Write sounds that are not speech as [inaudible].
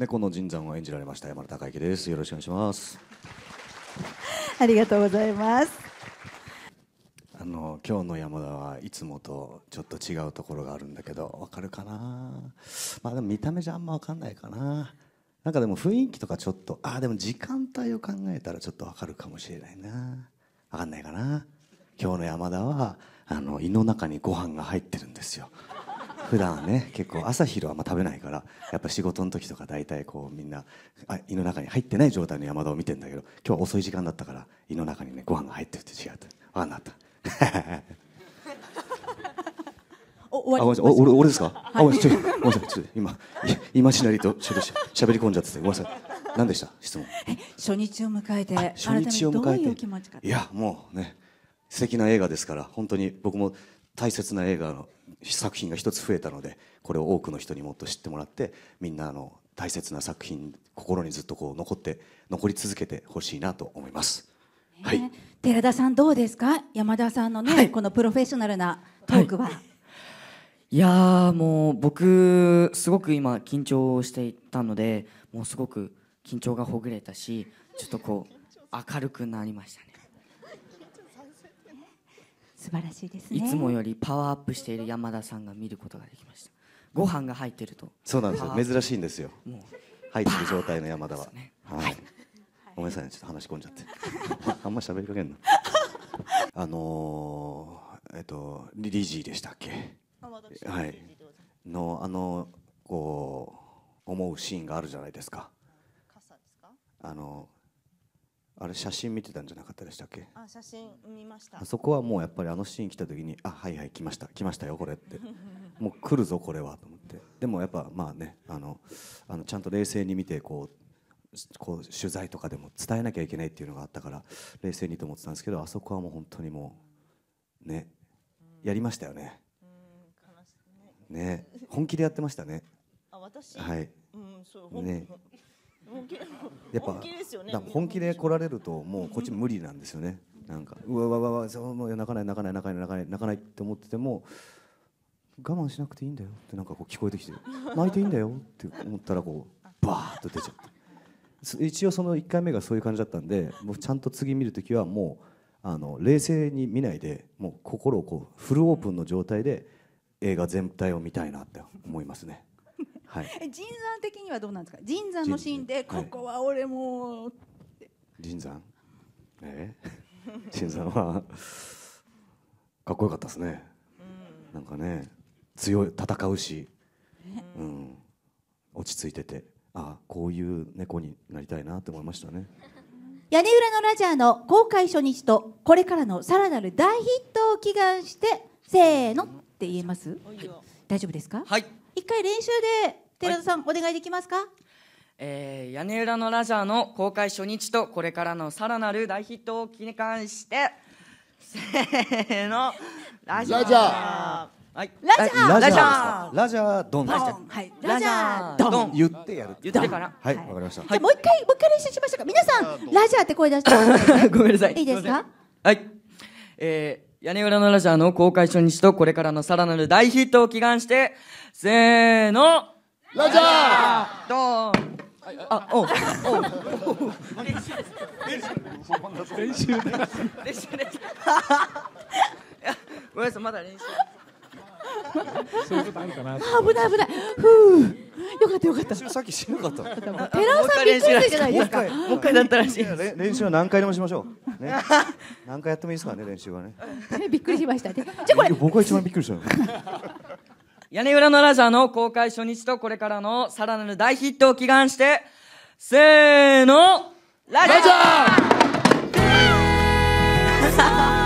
猫の神山を演じられました山田孝之です。よろしくお願いします。ありがとうございます。あの今日の山田はいつもとちょっと違うところがあるんだけどわかるかなまあでも見た目じゃあんまわかんないかななんかでも雰囲気とかちょっとああでも時間帯を考えたらちょっとわかるかもしれないなわかんないかな今日の山田はあの胃の中にご飯が入ってるんですよ普段ね結構朝昼あんま食べないからやっぱ仕事の時とか大体こうみんなあ胃の中に入ってない状態の山田を見てんだけど今日は遅い時間だったから胃の中にねご飯が入ってるって違うってあなった [laughs] お終わりあ俺俺ですか、はい、あごめんなさいちょ今今しなりとちょっとしゃべり込んじゃっててごめんなさい何でした質問初日を迎えて初日を迎えていやもうね素敵な映画ですから本当に僕も大切な映画の作品が一つ増えたのでこれを多くの人にもっと知ってもらってみんなあの大切な作品心にずっとこう残って残り続けてほしいなと思います、えー、はい、寺田さんどうですか山田さんのね、はい、このプロフェッショナルなトークは、はい、いやもう僕すごく今緊張していたのでもうすごく緊張がほぐれたしちょっとこう明るくなりましたね素晴らしいです、ね、いつもよりパワーアップしている山田さんが見ることができましたご飯が入ってるとそうなんですよ珍しいんですよもう入ってる状態の山田は、ね、はい、はい、ごめんなさいねちょっと話し込んじゃって [laughs] あんま喋りかけんなあのー、えっとリリジーでしたっけはいのあのこう思うシーンがあるじゃないですかあのあれ写真見てたんじゃなかったでしたっけあ写真見ましたあそこはもうやっぱりあのシーン来た時にあはいはい来ました来ましたよこれって [laughs] もう来るぞこれはと思ってでもやっぱまあねあのあのちゃんと冷静に見てこうこう取材とかでも伝えなきゃいけないっていうのがあったから冷静にと思ってたんですけどあそこはもう本当にもうねやりましたよねね本気でやってましたねあ私はい、うん、そうねやっぱ本気ですよね本気で来られるともうこっち無理なんですよねなんかうわうわうわうわそうもう泣かない泣かない泣かない泣かない泣かないって思ってても我慢しなくていいんだよってなんかこう聞こえてきて [laughs] 泣いていいんだよって思ったらこうバーッと出ちゃって一応その1回目がそういう感じだったんでもうちゃんと次見る時はもうあの冷静に見ないでもう心をこうフルオープンの状態で映画全体を見たいなって思いますね。はい、人山的にはどうなんですか人山のシーンでここは俺も、はい、人山えー、[laughs] 人山はかっこよかったですね、うん、なんかね強い戦うし、うん、落ち着いててあこういう猫になりたいなって思いましたね [laughs] 屋根裏のラジャーの公開初日とこれからのさらなる大ヒットを祈願してせーのって言えます、はい、大丈夫ですかはい一回練習で寺田さん、はい、お願いできますか、えー、屋根裏のラジャーの公開初日とこれからのさらなる大ヒットを祈願してせーのラジャーはい、ラジャーラジャーラジャードンはいラジャードン言ってやる言ってからはいわかりましたはい、もう一回もう一回練習しましょうか皆さんラジャーって声出して [laughs] ごめんなさいいいですかはいえー屋根裏のラジャーの公開初日とこれからのさらなる大ヒットを祈願して、せーのラジャードーンあ、おう、おう、練習です。練習です。練習です。いや、ごめんなさい、まだ練習。そういうことあるかな。危ない危ない。ふう。よかったよかった。さっきしなかった。寺尾さんびっくりじゃないですか。もう一回だったらしい。練習は何回でもしましょう。ね。[laughs] 何回やってもいいですからね練習はね。びっくりしました。じゃこれ。僕が一番びっくりした屋根裏のラジャーの公開初日とこれからのさらなる大ヒットを祈願して、せーの、ラジャー